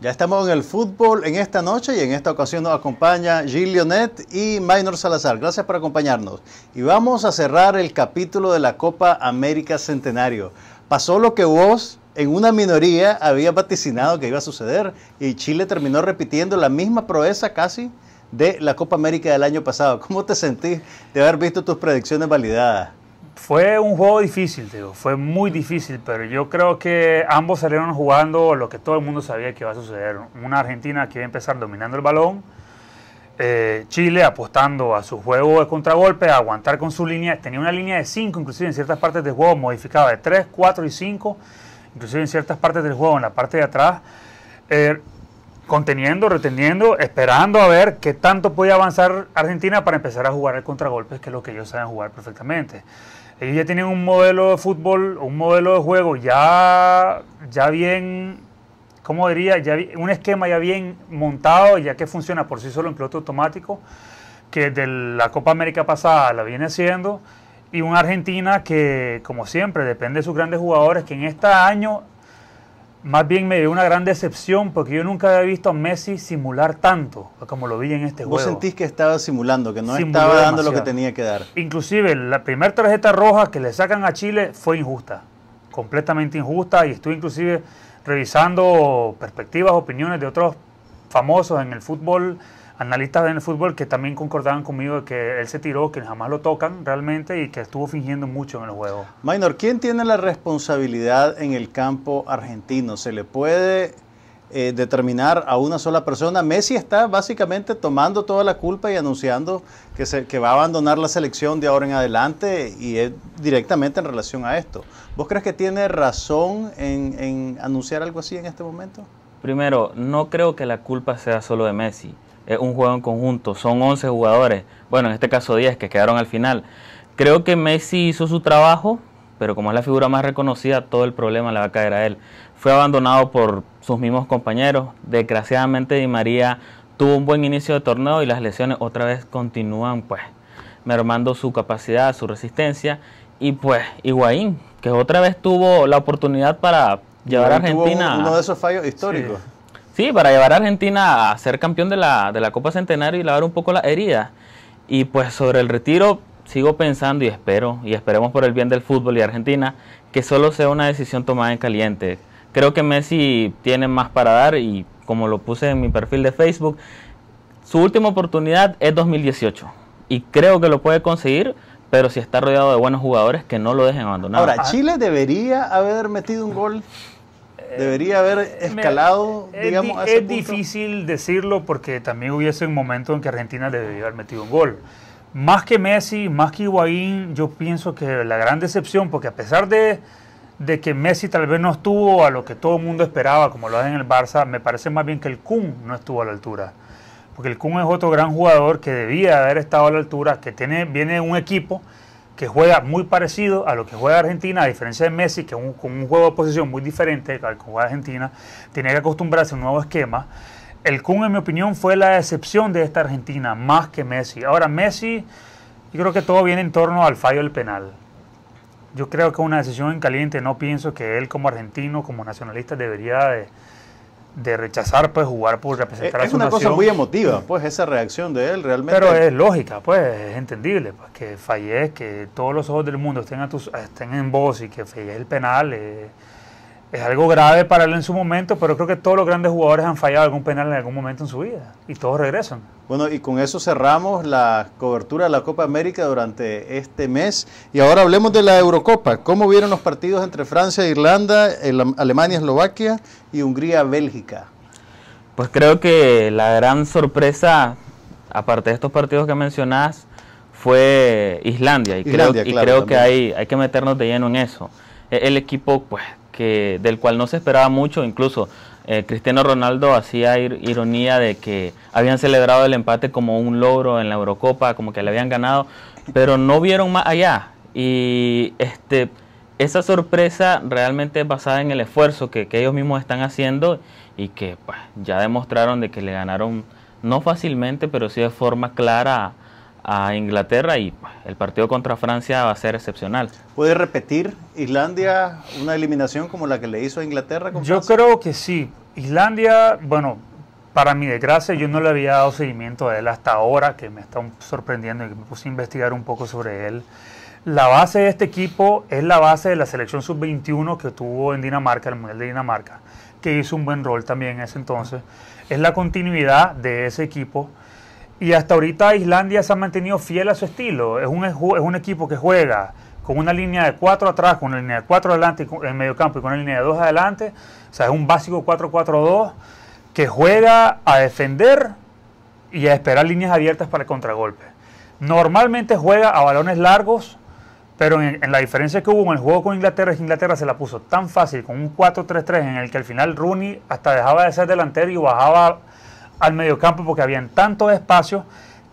Ya estamos en el fútbol en esta noche y en esta ocasión nos acompaña Gilles Leonet y Maynor Salazar. Gracias por acompañarnos. Y vamos a cerrar el capítulo de la Copa América Centenario. Pasó lo que vos en una minoría había vaticinado que iba a suceder y Chile terminó repitiendo la misma proeza casi de la Copa América del año pasado. ¿Cómo te sentís de haber visto tus predicciones validadas? Fue un juego difícil, digo, fue muy difícil, pero yo creo que ambos salieron jugando lo que todo el mundo sabía que iba a suceder. Una Argentina que iba a empezar dominando el balón, eh, Chile apostando a su juego de contragolpe, a aguantar con su línea, tenía una línea de 5, inclusive en ciertas partes del juego modificada de 3, 4 y 5, inclusive en ciertas partes del juego en la parte de atrás. Eh, conteniendo, reteniendo, esperando a ver qué tanto puede avanzar Argentina para empezar a jugar el contragolpe, que es lo que ellos saben jugar perfectamente. Ellos ya tienen un modelo de fútbol, un modelo de juego ya, ya bien, ¿cómo diría? un esquema ya bien montado, ya que funciona por sí solo en piloto automático, que de la Copa América pasada la viene haciendo, y una Argentina que, como siempre, depende de sus grandes jugadores, que en este año más bien me dio una gran decepción porque yo nunca había visto a Messi simular tanto como lo vi en este juego. Vos sentís que estaba simulando, que no estaba dando lo que tenía que dar. Inclusive la primera tarjeta roja que le sacan a Chile fue injusta, completamente injusta y estuve inclusive revisando perspectivas, opiniones de otros famosos en el fútbol analistas en el fútbol que también concordaban conmigo de que él se tiró, que jamás lo tocan realmente y que estuvo fingiendo mucho en el juego. Minor, ¿quién tiene la responsabilidad en el campo argentino? ¿Se le puede eh, determinar a una sola persona? Messi está básicamente tomando toda la culpa y anunciando que, se, va a abandonar la selección de ahora en adelante y es directamente en relación a esto. ¿Vos crees que tiene razón en anunciar algo así en este momento? Primero, no creo que la culpa sea solo de Messi es un juego en conjunto, son 11 jugadores, bueno, en este caso 10 que quedaron al final. Creo que Messi hizo su trabajo, pero como es la figura más reconocida, todo el problema le va a caer a él. Fue abandonado por sus mismos compañeros, desgraciadamente Di María tuvo un buen inicio de torneo y las lesiones otra vez continúan pues mermando su capacidad, su resistencia y pues Higuaín, que otra vez tuvo la oportunidad para llevar a Argentina. uno de esos fallos históricos. Sí, para llevar a Argentina a ser campeón de la, de la Copa Centenario y lavar un poco la herida. Y pues sobre el retiro sigo pensando y espero, y esperemos por el bien del fútbol y Argentina, que solo sea una decisión tomada en caliente. Creo que Messi tiene más para dar y como lo puse en mi perfil de Facebook, su última oportunidad es 2018 y creo que lo puede conseguir pero si está rodeado de buenos jugadores que no lo dejen abandonar. Ahora, ah. Chile debería haber metido un gol eh, debería haber escalado, eh, digamos. Es, es difícil decirlo porque también hubiese un momento en que Argentina debió haber metido un gol. Más que Messi, más que Higuaín, yo pienso que la gran decepción, porque a pesar de, que Messi tal vez no estuvo a lo que todo el mundo esperaba, como lo hacen en el Barça, me parece más bien que el Kun no estuvo a la altura. Porque el Kun es otro gran jugador que debía haber estado a la altura, que tiene, viene un equipo que juega muy parecido a lo que juega Argentina, a diferencia de Messi, que con un juego de posición muy diferente al que juega Argentina, tenía que acostumbrarse a un nuevo esquema. El Kun, en mi opinión, fue la excepción de esta Argentina, más que Messi. Ahora, Messi, yo creo que todo viene en torno al fallo del penal. Yo creo que una decisión en caliente, no pienso que él como argentino, como nacionalista, debería de de rechazar pues jugar por representar a su nación. Es una cosa muy emotiva, pues esa reacción de él realmente. Pero es lógica, pues es entendible, pues que fallé, que todos los ojos del mundo estén tus, estén en vos y que fallé el penal, eh, es algo grave para él en su momento, pero creo que todos los grandes jugadores han fallado algún penal en algún momento en su vida y todos regresan. Bueno, y con eso cerramos la cobertura de la Copa América durante este mes. Y ahora hablemos de la Eurocopa. ¿Cómo vieron los partidos entre Francia e Irlanda, Alemania, Eslovaquia y Hungría, Bélgica? Pues creo que la gran sorpresa, aparte de estos partidos que mencionás, fue Islandia. Y creo, que hay, hay que meternos de lleno en eso. E-, el equipo, pues del cual no se esperaba mucho, incluso eh, Cristiano Ronaldo hacía ironía de que habían celebrado el empate como un logro en la Eurocopa, como que le habían ganado, pero no vieron más allá. Y este, esa sorpresa realmente es basada en el esfuerzo que, ellos mismos están haciendo y que pues, ya demostraron de que le ganaron no fácilmente, pero sí de forma clara a Inglaterra y el partido contra Francia va a ser excepcional. ¿Puede repetir Islandia una eliminación como la que le hizo a Inglaterra? yo creo que sí. Islandia, bueno, para mi desgracia yo no le había dado seguimiento a él hasta ahora, que me está sorprendiendo y que me puse a investigar un poco sobre él. La base de este equipo es la base de la selección sub-21 que tuvo en Dinamarca, el Mundial de Dinamarca, que hizo un buen rol también en ese entonces. Es la continuidad de ese equipo. Y hasta ahorita Islandia se ha mantenido fiel a su estilo. Es un, es un equipo que juega con una línea de 4 atrás, con una línea de 4 adelante en el medio campo y con una línea de 2 adelante. O sea, es un básico 4-4-2 que juega a defender y a esperar líneas abiertas para el contragolpe. Normalmente juega a balones largos, pero en, en la diferencia que hubo en el juego con Inglaterra es que Inglaterra se la puso tan fácil con un 4-3-3 en el que al final Rooney hasta dejaba de ser delantero y bajaba al mediocampo porque había tantos espacios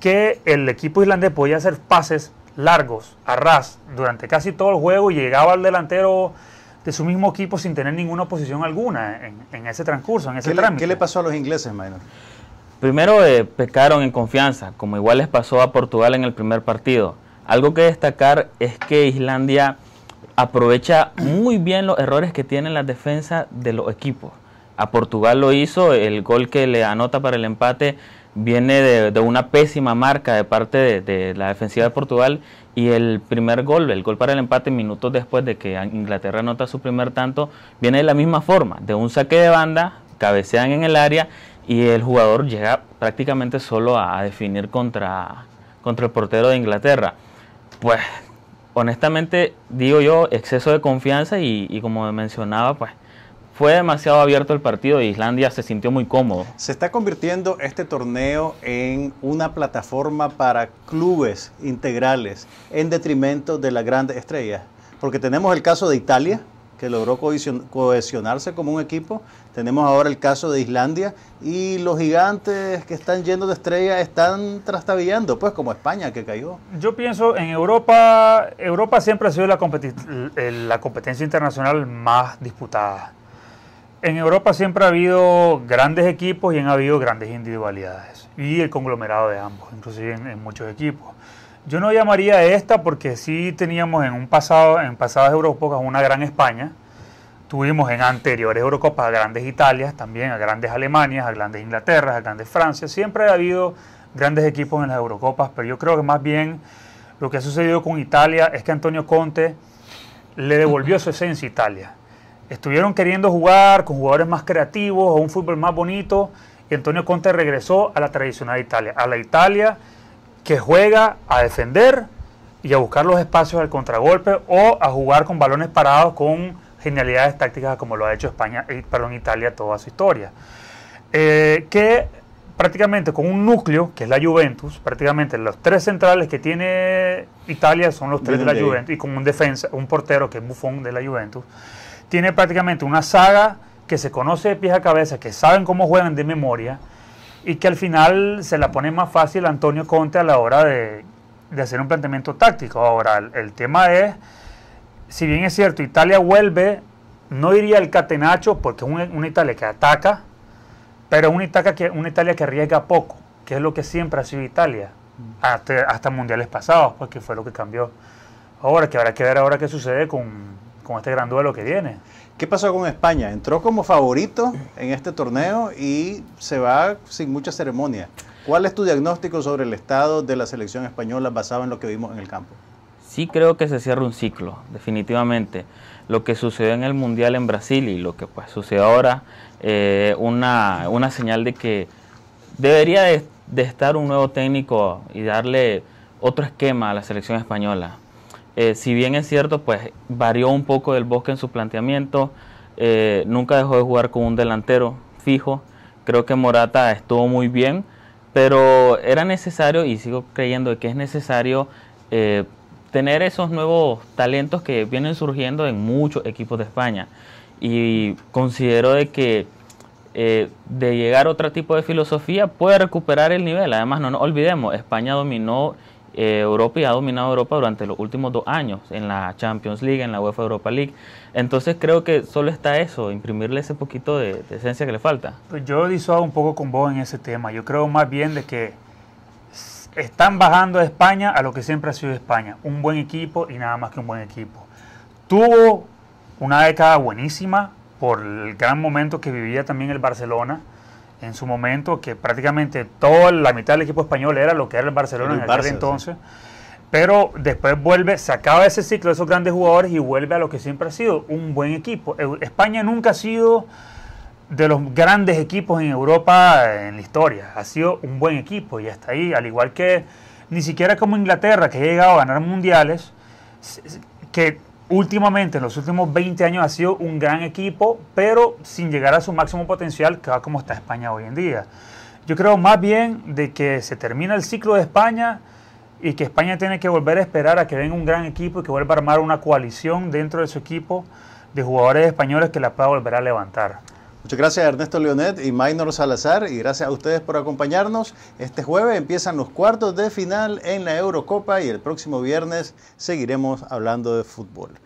que el equipo islandés podía hacer pases largos a ras durante casi todo el juego y llegaba al delantero de su mismo equipo sin tener ninguna oposición alguna en, ese transcurso, en ese ¿Qué trámite. Le, ¿Qué le pasó a los ingleses, Maynard? Primero eh, pecaron en confianza, como igual les pasó a Portugal en el primer partido. Algo que destacar es que Islandia aprovecha muy bien los errores que tienen la defensa de los equipos a Portugal lo hizo, el gol que le anota para el empate viene de, una pésima marca de parte de, la defensiva de Portugal y el primer gol, el gol para el empate minutos después de que Inglaterra anota su primer tanto, viene de la misma forma, de un saque de banda, cabecean en el área y el jugador llega prácticamente solo a, definir contra, contra el portero de Inglaterra. Pues honestamente digo yo, exceso de confianza y como mencionaba, pues fue demasiado abierto el partido y Islandia se sintió muy cómodo. Se está convirtiendo este torneo en una plataforma para clubes integrales en detrimento de las grandes estrellas. Porque tenemos el caso de Italia, que logró cohesionarse como un equipo. Tenemos ahora el caso de Islandia y los gigantes que están yendo de estrella están trastabillando, pues como España que cayó. Yo pienso en Europa, Europa siempre ha sido la, la competencia internacional más disputada en Europa siempre ha habido grandes equipos y han habido grandes individualidades y el conglomerado de ambos, inclusive en, muchos equipos. Yo no llamaría esta porque sí teníamos en un pasado, en pasadas Eurocopas una gran España, tuvimos en anteriores Eurocopas a grandes Italias, también a grandes Alemanias, a grandes Inglaterras, a grandes Francia. Siempre ha habido grandes equipos en las Eurocopas, pero yo creo que más bien lo que ha sucedido con Italia es que Antonio Conte le devolvió su esencia a Italia Estuvieron queriendo jugar con jugadores más creativos, o un fútbol más bonito, y Antonio Conte regresó a la tradicional Italia, a la Italia que juega a defender y a buscar los espacios al contragolpe o a jugar con balones parados con genialidades tácticas como lo ha hecho España, perdón, Italia toda su historia. Eh, que prácticamente con un núcleo, que es la Juventus, prácticamente los tres centrales que tiene Italia son los tres de la Juventus, y con un defensa, un portero que es Buffon de la Juventus tiene prácticamente una saga que se conoce de pies a cabeza, que saben cómo juegan de memoria y que al final se la pone más fácil Antonio Conte a la hora de, hacer un planteamiento táctico. Ahora, el, tema es, si bien es cierto, Italia vuelve, no iría el catenacho porque es una Italia que ataca, pero una Italia que, una Italia que arriesga poco, que es lo que siempre ha sido Italia, hasta, hasta mundiales pasados, porque fue lo que cambió. Ahora, que habrá que ver ahora qué sucede con, con este gran duelo que viene. ¿Qué pasó con España? Entró como favorito en este torneo y se va sin mucha ceremonia. ¿Cuál es tu diagnóstico sobre el estado de la selección española basado en lo que vimos en el campo? Sí creo que se cierra un ciclo, definitivamente. Lo que sucedió en el Mundial en Brasil y lo que pues, sucede ahora, eh, una, señal de que debería de estar un nuevo técnico y darle otro esquema a la selección española eh, si bien es cierto, pues varió un poco del bosque en su planteamiento, eh, nunca dejó de jugar con un delantero fijo, creo que Morata estuvo muy bien, pero era necesario, y sigo creyendo que es necesario, eh, tener esos nuevos talentos que vienen surgiendo en muchos equipos de España. Y considero de que de llegar a otro tipo de filosofía puede recuperar el nivel. Además, no nos olvidemos, España dominó eh, Europa y ha dominado Europa durante los últimos dos años en la Champions League, en la UEFA Europa League. Entonces creo que solo está eso, imprimirle ese poquito de, esencia que le falta. Pues yo disuado un poco con vos en ese tema. Yo creo más bien de que están bajando a España a lo que siempre ha sido España, un buen equipo y nada más que un buen equipo. Tuvo una década buenísima por el gran momento que vivía también el Barcelona en su momento, que prácticamente toda la mitad del equipo español era lo que era el Barcelona en aquel entonces. Pero después vuelve, se acaba ese ciclo de esos grandes jugadores y vuelve a lo que siempre ha sido, un buen equipo. España nunca ha sido de los grandes equipos en Europa en la historia. Ha sido un buen equipo y hasta ahí, al igual que ni siquiera como Inglaterra, que ha llegado a ganar mundiales, que últimamente, en los últimos 20 años, ha sido un gran equipo, pero sin llegar a su máximo potencial, que va como está España hoy en día. Yo creo más bien de que se termina el ciclo de España y que España tiene que volver a esperar a que venga un gran equipo y que vuelva a armar una coalición dentro de su equipo de jugadores españoles que la pueda volver a levantar. Muchas gracias Ernesto Leonet y Maynor Salazar y gracias a ustedes por acompañarnos. Este jueves empiezan los cuartos de final en la Eurocopa y el próximo viernes seguiremos hablando de fútbol.